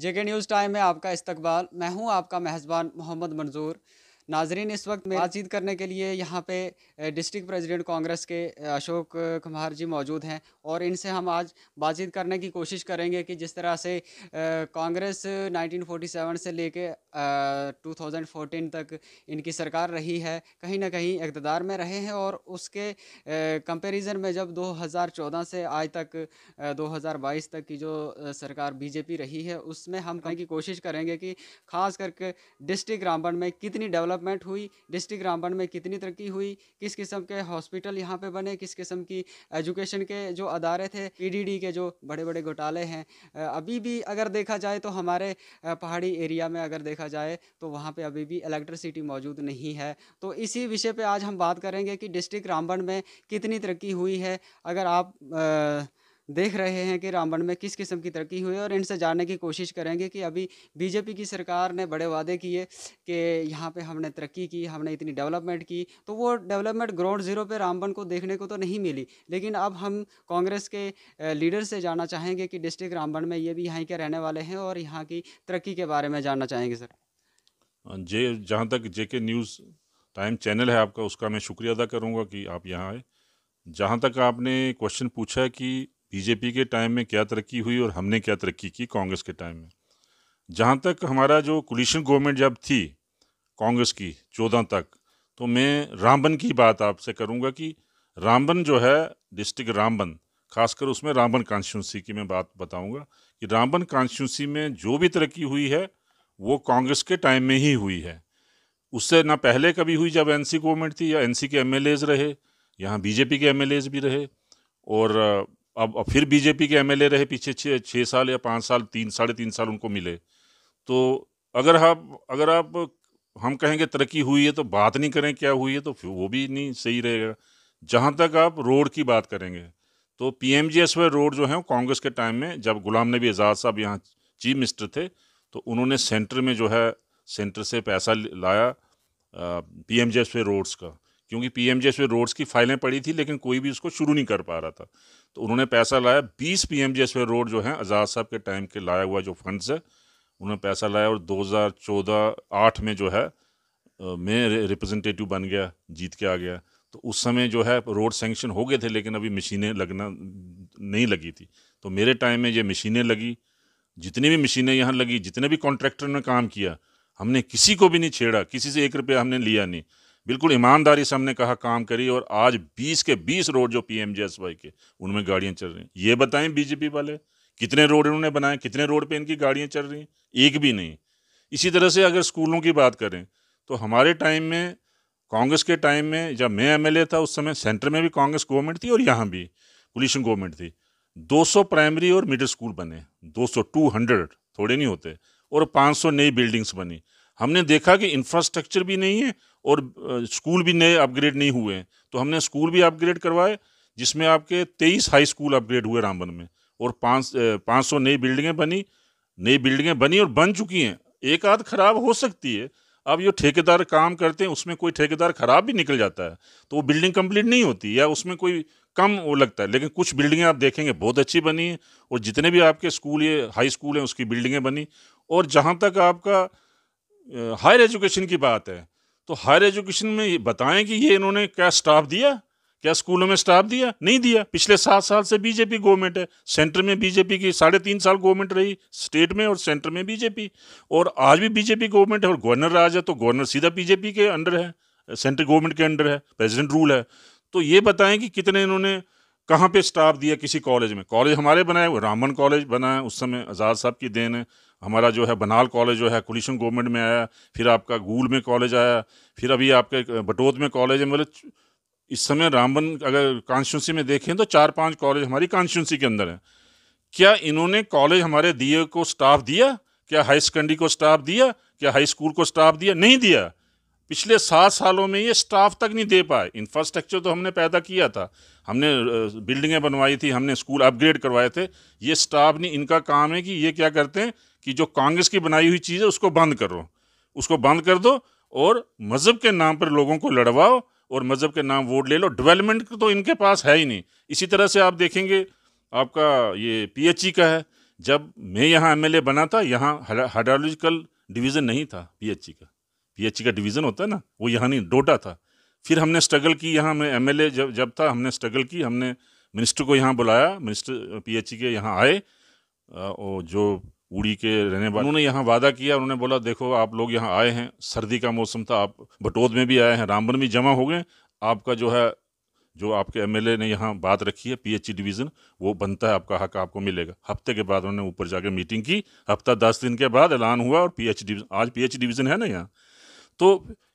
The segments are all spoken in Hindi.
जेके न्यूज़ टाइम में आपका इस्तकबाल मैं हूँ आपका मेहजबान मोहम्मद मंजूर नाजरीन इस वक्त में बातचीत करने के लिए यहाँ पे डिस्ट्रिक्ट प्रेसिडेंट कांग्रेस के अशोक कुमार जी मौजूद हैं और इनसे हम आज बातचीत करने की कोशिश करेंगे कि जिस तरह से कांग्रेस 1947 से लेके 2014 तक इनकी सरकार रही है कहीं ना कहीं इकतदार में रहे हैं और उसके कंपैरिजन में जब 2014 से आज तक 2022 तक की जो सरकार बीजेपी रही है उसमें हम कहीं की कोशिश करेंगे कि ख़ास करके डिस्ट्रिक्ट रामबन में कितनी डेवलप डेवलपमेंट हुई डिस्ट्रिक्ट रामबन में कितनी तरक्की हुई किस किस्म के हॉस्पिटल यहाँ पे बने किस किस्म की एजुकेशन के जो अदारे थे पीडीडी के जो बड़े बड़े घोटाले हैं अभी भी अगर देखा जाए तो हमारे पहाड़ी एरिया में अगर देखा जाए तो वहाँ पर अभी भी इलेक्ट्रिसिटी मौजूद नहीं है तो इसी विषय पर आज हम बात करेंगे कि डिस्ट्रिक्ट रामबन में कितनी तरक्की हुई है अगर आप आ, देख रहे हैं कि रामबन में किस किस्म की तरक्की हुई और इनसे जानने की कोशिश करेंगे कि अभी बीजेपी की सरकार ने बड़े वादे किए कि यहाँ पे हमने तरक्की की हमने इतनी डेवलपमेंट की तो वो डेवलपमेंट ग्राउंड ज़ीरो पे रामबन को देखने को तो नहीं मिली लेकिन अब हम कांग्रेस के लीडर से जानना चाहेंगे कि डिस्ट्रिक्ट रामबन में ये भी यहाँ के रहने वाले हैं और यहाँ की तरक्की के बारे में जानना चाहेंगे सर हाँ, जे जहाँ तक जे के न्यूज़ टाइम चैनल है आपका उसका मैं शुक्रिया अदा करूँगा कि आप यहाँ आए जहाँ तक आपने क्वेश्चन पूछा कि बीजेपी के टाइम में क्या तरक्की हुई और हमने क्या तरक्की की कांग्रेस के टाइम में जहाँ तक हमारा जो कुलिशन गवर्नमेंट जब थी कांग्रेस की चौदह तक तो मैं रामबन की बात आपसे करूँगा कि रामबन जो है डिस्ट्रिक्ट रामबन खासकर उसमें रामबन कॉन्स्टिट्यूंसी की मैं बात बताऊँगा कि रामबन कॉन्स्टिट्यूंसी में जो भी तरक्की हुई है वो कांग्रेस के टाइम में ही हुई है उससे ना पहले कभी हुई जब एनसी गवर्नमेंट थी या एनसी के एमएलएज रहे यहाँ बीजेपी के एमएलएज भी रहे और अब फिर बीजेपी के एमएलए रहे पीछे छः छः साल या पाँच साल तीन साढ़े तीन साल उनको मिले तो अगर आप हाँ, अगर आप हम कहेंगे तरक्की हुई है तो बात नहीं करें क्या हुई है तो वो भी नहीं सही रहेगा जहाँ तक आप रोड की बात करेंगे तो पी एम एस रोड जो है कांग्रेस के टाइम में जब गुलाम नबी आज़ाद साहब यहाँ चीफ मिनिस्टर थे तो उन्होंने सेंटर में जो है सेंटर से पैसा लाया पी एम एस रोड्स का क्योंकि पी एम एस रोड्स की फाइलें पड़ी थी लेकिन कोई भी उसको शुरू नहीं कर पा रहा था तो उन्होंने पैसा लाया बीस P M G S road जो है आज़ाद साहब के टाइम के लाया हुआ जो फंड्स है उन्होंने पैसा लाया और दो हज़ार चौदह आठ में जो है मैं रिप्रेजेंटेटिव बन गया जीत के आ गया तो उस समय जो है रोड सेंक्शन हो गए थे लेकिन अभी मशीनें लगना नहीं लगी थी तो मेरे टाइम में ये मशीनें लगी जितनी भी मशीनें यहाँ लगी जितने भी कॉन्ट्रैक्टर ने काम किया हमने किसी को भी नहीं छेड़ा किसी से एक रुपया हमने लिया नहीं बिल्कुल ईमानदारी से हमने कहा काम करी और आज 20 के 20 रोड जो पी एम के उनमें गाड़ियाँ चल रही हैं ये बताएं बीजेपी वाले कितने रोड इन्होंने बनाए कितने रोड पे इनकी गाड़ियाँ चल रही हैं एक भी नहीं इसी तरह से अगर स्कूलों की बात करें तो हमारे टाइम में कांग्रेस के टाइम में जब मैं एम था उस समय सेंटर में भी कांग्रेस गवर्नमेंट थी और यहाँ भी पुलिस गवर्नमेंट थी दो प्राइमरी और मिडिल स्कूल बने दो सौ थोड़े नहीं होते और पाँच नई बिल्डिंग्स बनी हमने देखा कि इंफ्रास्ट्रक्चर भी नहीं है और स्कूल भी नए अपग्रेड नहीं हुए हैं तो हमने स्कूल भी अपग्रेड करवाए जिसमें आपके तेईस हाई स्कूल अपग्रेड हुए रामबन में और पाँच पाँच सौ नई बिल्डिंगें बनी नई बिल्डिंगें बनी और बन चुकी हैं एक आध खराब हो सकती है अब ये ठेकेदार काम करते हैं उसमें कोई ठेकेदार खराब भी निकल जाता है तो वो बिल्डिंग कंप्लीट नहीं होती या उसमें कोई कम वो लगता है लेकिन कुछ बिल्डिंगें आप देखेंगे बहुत अच्छी बनी हैं और जितने भी आपके स्कूल ये हाई स्कूल हैं उसकी बिल्डिंगें बनी और जहाँ तक आपका हायर एजुकेशन की बात है तो हायर एजुकेशन में बताएं कि ये इन्होंने क्या स्टाफ दिया क्या स्कूलों में स्टाफ दिया नहीं दिया पिछले सात साल से बीजेपी गवर्नमेंट है सेंटर में बीजेपी की साढ़े तीन साल गवर्नमेंट रही स्टेट में और सेंटर में बीजेपी और आज भी बीजेपी गवर्नमेंट है और गवर्नर राज है तो गवर्नर सीधा बीजेपी के अंडर है सेंट्रल गवर्नमेंट के अंडर है प्रेजिडेंट रूल है तो ये बताएं कि कितने इन्होंने कहाँ पे स्टाफ दिया किसी कॉलेज में कॉलेज हमारे बनाए रामन कॉलेज बनाए उस समय आज़ाद साहब की देन है हमारा जो है बनाल कॉलेज जो है कुलिशन गवर्नमेंट में आया फिर आपका गूल में कॉलेज आया फिर अभी आपके बटोत में कॉलेज है मतलब इस समय रामबन अगर कॉन्स्टिट्यूंसी में देखें तो चार पांच कॉलेज हमारी कॉन्स्टिट्यूंसी के अंदर हैं क्या इन्होंने कॉलेज हमारे दिए को स्टाफ दिया क्या हाई सेकेंडरी को स्टाफ दिया क्या हाई स्कूल को स्टाफ दिया नहीं दिया पिछले सात सालों में ये स्टाफ तक नहीं दे पाए इंफ्रास्ट्रक्चर तो हमने पैदा किया था हमने बिल्डिंगें बनवाई थी हमने स्कूल अपग्रेड करवाए थे ये स्टाफ नहीं इनका काम है कि ये क्या करते हैं कि जो कांग्रेस की बनाई हुई चीज़ है उसको बंद करो उसको बंद कर दो और मज़हब के नाम पर लोगों को लड़वाओ और मज़हब के नाम वोट ले लो डेवलपमेंट तो इनके पास है ही नहीं इसी तरह से आप देखेंगे आपका ये पी e का है जब मैं यहाँ एम बना था यहाँ हाइड्रोलॉजिकल डिवीज़न नहीं था पी e का पीएचई e का डिवीज़न होता है ना वो यहाँ नहीं डोटा था फिर हमने स्ट्रगल की यहाँ में एम जब जब था हमने स्ट्रगल की हमने मिनिस्टर को यहाँ बुलाया मिनिस्टर पी e के यहाँ आए और जो उड़ी के रहने वाले उन्होंने यहाँ वादा किया उन्होंने बोला देखो आप लोग यहाँ आए हैं सर्दी का मौसम था आप बटोद में भी आए हैं रामबन भी जमा हो गए आपका जो है जो आपके एमएलए ने यहाँ बात रखी है पीएचई डिवीज़न e वो बनता है आपका हक आपको मिलेगा हफ्ते के बाद उन्होंने ऊपर जाके मीटिंग की हफ्ता दस दिन के बाद ऐलान हुआ और पी डिवीज़न आज पी डिवीज़न है ना यहाँ तो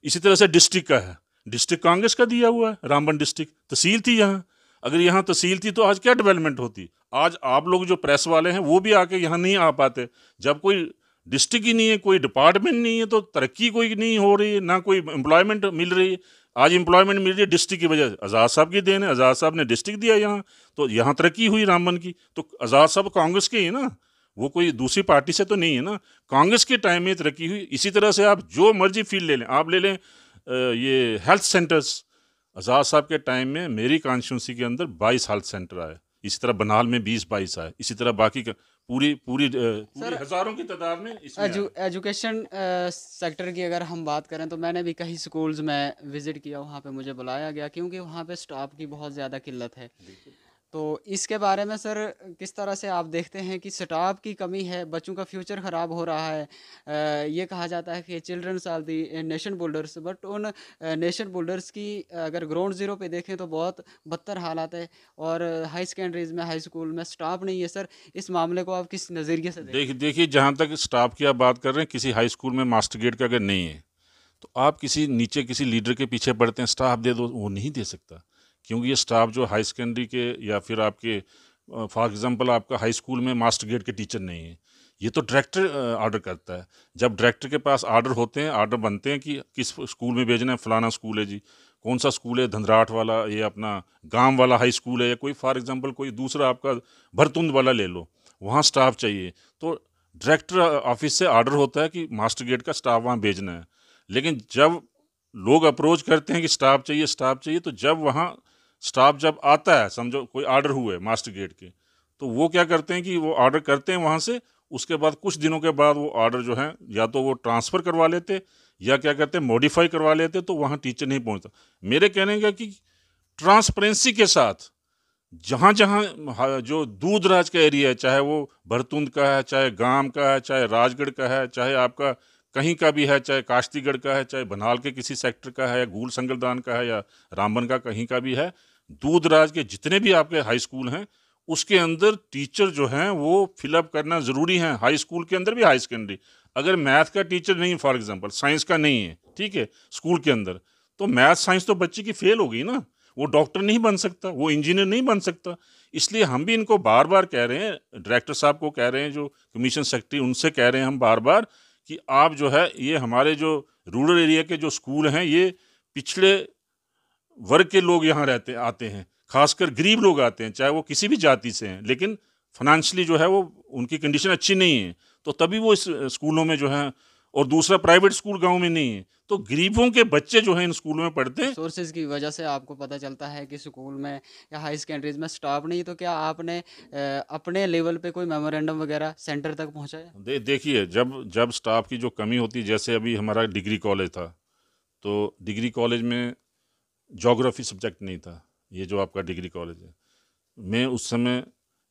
इसी तरह से डिस्ट्रिक्ट का है डिस्ट्रिक्ट कांग्रेस का दिया हुआ है रामबन डिस्ट्रिक्ट तहसील थी यहाँ अगर यहाँ तहसील थी तो आज क्या डेवलपमेंट होती आज आप लोग जो प्रेस वाले हैं वो भी आके यहाँ नहीं आ पाते जब कोई डिस्ट्रिक्ट ही नहीं है कोई डिपार्टमेंट नहीं है तो तरक्की कोई नहीं हो रही है ना कोई एम्प्लॉयमेंट मिल रही है आज एम्प्लॉयमेंट मिल रही है डिस्ट्रिक्ट की वजह से आज़ाद साहब की देन है आज़ाद साहब ने डिस्ट्रिक्ट दिया यहाँ तो यहाँ तरक्की हुई रामबन की तो आज़ाद साहब कांग्रेस के ही ना वो कोई दूसरी पार्टी से तो नहीं है ना कांग्रेस के टाइम में तरक्की हुई इसी तरह से आप जो मर्जी फील्ड ले लें आप ले लें ये हेल्थ सेंटर्स आज़ाद साहब के टाइम में मेरी कॉन्स्टिट्यूंसी के अंदर बाईस हेल्थ सेंटर आए इसी तरह बनहाल में बीस बाईस आए इसी तरह बाकी का पूरी पूरी, पूरी हज़ारों की तादाद में एजु, एजुकेशन सेक्टर की अगर हम बात करें तो मैंने भी कई स्कूल्स में विज़िट किया वहाँ पे मुझे बुलाया गया क्योंकि वहाँ पे स्टाफ की बहुत ज़्यादा किल्लत है तो इसके बारे में सर किस तरह से आप देखते हैं कि स्टाफ की कमी है बच्चों का फ्यूचर ख़राब हो रहा है ये कहा जाता है कि children's are the nation boulders but उन नेशन बिल्डर्स की अगर ग्राउंड ज़ीरो पे देखें तो बहुत बदतर हालात है और हाई सेकेंडरीज में हाई स्कूल में स्टाफ नहीं है सर इस मामले को आप किस नज़रिए से देखिए देखिए जहाँ तक स्टाफ की आप बात कर रहे हैं किसी हाई स्कूल में मास्टर ग्रेड का अगर नहीं है तो आप किसी नीचे किसी लीडर के पीछे पड़ते हैं स्टाफ दे दो वो नहीं दे सकता क्योंकि ये स्टाफ जो हाई सेकेंडरी के या फिर आपके फॉर एग्ज़ाम्पल आपका हाई स्कूल में मास्टर ग्रेड के टीचर नहीं है ये तो डायरेक्टर आर्डर करता है जब डायरेक्टर के पास आर्डर होते हैं आर्डर बनते हैं कि किस स्कूल में भेजना है फलाना स्कूल है जी कौन सा स्कूल है धंधराट वाला ये अपना गांव वाला हाई स्कूल है या कोई फॉर एग्जांपल कोई दूसरा आपका भरतुंद वाला ले लो वहाँ स्टाफ चाहिए तो डायरेक्टर ऑफिस से आर्डर होता है कि मास्टर गेट का स्टाफ वहाँ भेजना है लेकिन जब लोग अप्रोच करते हैं कि स्टाफ चाहिए स्टाफ चाहिए तो जब वहाँ स्टाफ जब आता है समझो कोई ऑर्डर हुए मास्टर गेट के तो वो क्या करते हैं कि वो ऑर्डर करते हैं वहाँ से उसके बाद कुछ दिनों के बाद वो ऑर्डर जो है या तो वो ट्रांसफ़र करवा लेते या क्या कहते हैं मॉडिफाई करवा लेते तो वहाँ टीचर नहीं पहुँचता मेरे कहने का कि ट्रांसपेरेंसी के साथ जहाँ जहाँ जो दूर दराज का एरिया है चाहे वो भरतुंद का है चाहे गांव का है चाहे राजगढ़ का है चाहे आपका कहीं का भी है चाहे काश्तीगढ़ का है चाहे बनाल के किसी सेक्टर का है या गूल संगलदान का है या रामबन का कहीं का भी है दूर दराज के जितने भी आपके हाई स्कूल हैं उसके अंदर टीचर जो हैं वो फिलअप करना ज़रूरी है हाई स्कूल के अंदर भी हाई सेकेंडरी अगर मैथ का टीचर नहीं फॉर एग्जांपल साइंस का नहीं है ठीक है स्कूल के अंदर तो मैथ साइंस तो बच्चे की फेल हो गई ना वो डॉक्टर नहीं बन सकता वो इंजीनियर नहीं बन सकता इसलिए हम भी इनको बार बार कह रहे हैं डायरेक्टर साहब को कह रहे हैं जो कमीशन सेक्रेटरी उनसे कह रहे हैं हम बार बार कि आप जो है ये हमारे जो रूरल एरिया के जो स्कूल हैं ये पिछले वर्ग के लोग यहाँ रहते आते हैं खासकर गरीब लोग आते हैं चाहे वो किसी भी जाति से हैं लेकिन फाइनेंशली जो है वो उनकी कंडीशन अच्छी नहीं है तो तभी वो इस स्कूलों में जो है और दूसरा प्राइवेट स्कूल गांव में नहीं है तो गरीबों के बच्चे जो है इन स्कूलों में पढ़ते हैं सोर्सेज की वजह से आपको पता चलता है कि स्कूल में या हाई सेकेंडरीज में स्टाफ नहीं तो क्या आपने अपने लेवल पे कोई मेमोरेंडम वगैरह सेंटर तक पहुँचाया दे, देखिए जब जब स्टाफ की जो कमी होती जैसे अभी हमारा डिग्री कॉलेज था तो डिग्री कॉलेज में जोग्राफ़ी सब्जेक्ट नहीं था ये जो आपका डिग्री कॉलेज है मैं उस समय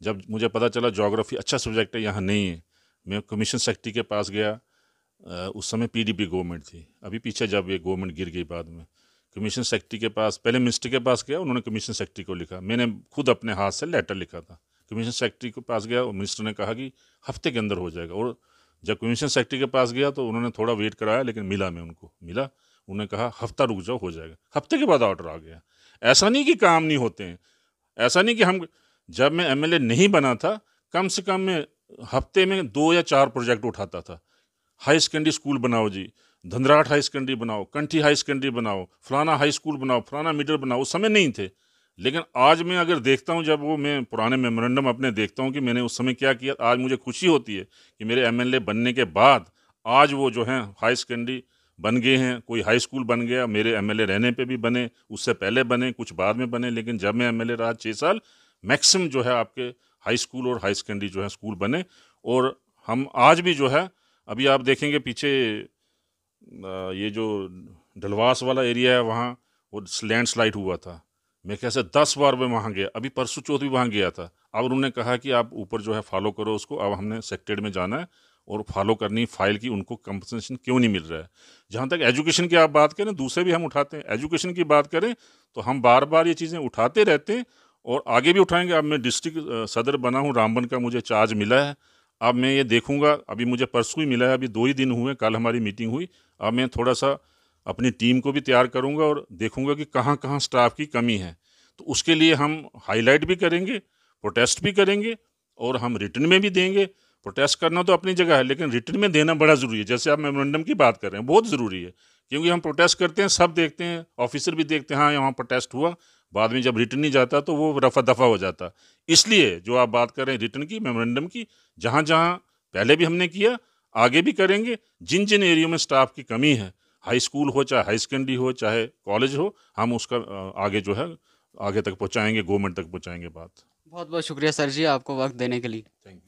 जब मुझे पता चला जोग्राफ़ी अच्छा सब्जेक्ट है यहाँ नहीं है मैं कमीशन सेक्रेटरी के पास गया उस समय पीडीपी गवर्नमेंट थी अभी पीछे जब ये गवर्नमेंट गिर गई बाद में कमीशन सेक्रेटरी के पास पहले मिनिस्टर के पास गया उन्होंने कमीशन सेक्रेटरी को लिखा मैंने खुद अपने हाथ से लेटर लिखा था कमीशन सेक्रेटरी के पास गया और मिनिस्टर ने कहा कि हफ्ते के अंदर हो जाएगा और जब कमीशन सेक्रेटरी के पास गया तो उन्होंने थोड़ा वेट कराया लेकिन मिला मैं उनको मिला उन्होंने कहा हफ्ता रुक जाओ हो जाएगा हफ्ते के बाद ऑर्डर आ गया ऐसा नहीं कि काम नहीं होते हैं ऐसा नहीं कि हम जब मैं एम नहीं बना था कम से कम मैं हफ्ते में दो या चार प्रोजेक्ट उठाता था हाई सेकेंडरी स्कूल बनाओ जी धंधराट हाई सेकेंडरी बनाओ कंठी हाई सेकेंडरी बनाओ फलाना हाई स्कूल बनाओ फलाना मीटर बनाओ उस समय नहीं थे लेकिन आज मैं अगर देखता हूँ जब वो मैं पुराने मेमोरेंडम अपने देखता हूँ कि मैंने उस समय क्या किया आज मुझे खुशी होती है कि मेरे एमएलए बनने के बाद आज वो जो हैं हाई सेकेंडरी बन गए हैं कोई हाई स्कूल बन गया मेरे एमएलए रहने पे भी बने उससे पहले बने कुछ बाद में बने लेकिन जब मैं एमएलए रहा छः साल मैक्सिम जो है आपके हाई स्कूल और हाई सेकेंडरी जो है स्कूल बने और हम आज भी जो है अभी आप देखेंगे पीछे ये जो डलवास वाला एरिया है वहाँ वो लैंड स्लाइड हुआ था मैं कैसे दस बार में वहाँ गया अभी परसों चौथ भी वहाँ गया था अब उन्होंने कहा कि आप ऊपर जो है फॉलो करो उसको अब हमने सेक्टेड में जाना है और फॉलो करनी फाइल की उनको कंपनसेशन क्यों नहीं मिल रहा है जहाँ तक एजुकेशन की आप बात करें दूसरे भी हम उठाते हैं एजुकेशन की बात करें तो हम बार बार ये चीज़ें उठाते रहते हैं और आगे भी उठाएंगे अब मैं डिस्ट्रिक्ट सदर बना हूँ रामबन का मुझे चार्ज मिला है अब मैं ये देखूँगा अभी मुझे परसों ही मिला है अभी दो ही दिन हुए कल हमारी मीटिंग हुई अब मैं थोड़ा सा अपनी टीम को भी तैयार करूँगा और देखूँगा कि कहाँ कहाँ स्टाफ की कमी है तो उसके लिए हम हाईलाइट भी करेंगे प्रोटेस्ट भी करेंगे और हम रिटर्न में भी देंगे प्रोटेस्ट करना तो अपनी जगह है लेकिन रिटर्न में देना बड़ा ज़रूरी है जैसे आप मेमोरेंडम की बात कर रहे हैं बहुत ज़रूरी है क्योंकि हम प्रोटेस्ट करते हैं सब देखते हैं ऑफिसर भी देखते हैं हाँ यहाँ प्रोटेस्ट हुआ बाद में जब रिटर्न नहीं जाता तो वो रफा दफा हो जाता इसलिए जो आप बात कर रहे हैं रिटर्न की मेमोरेंडम की जहाँ जहाँ पहले भी हमने किया आगे भी करेंगे जिन जिन एरियो में स्टाफ की कमी है हाई स्कूल हो चाहे हाई सेकेंडरी हो चाहे कॉलेज हो हम उसका आगे जो है आगे तक पहुँचाएंगे गवर्नमेंट तक पहुँचाएंगे बात बहुत बहुत शुक्रिया सर जी आपको वक्त देने के लिए थैंक यू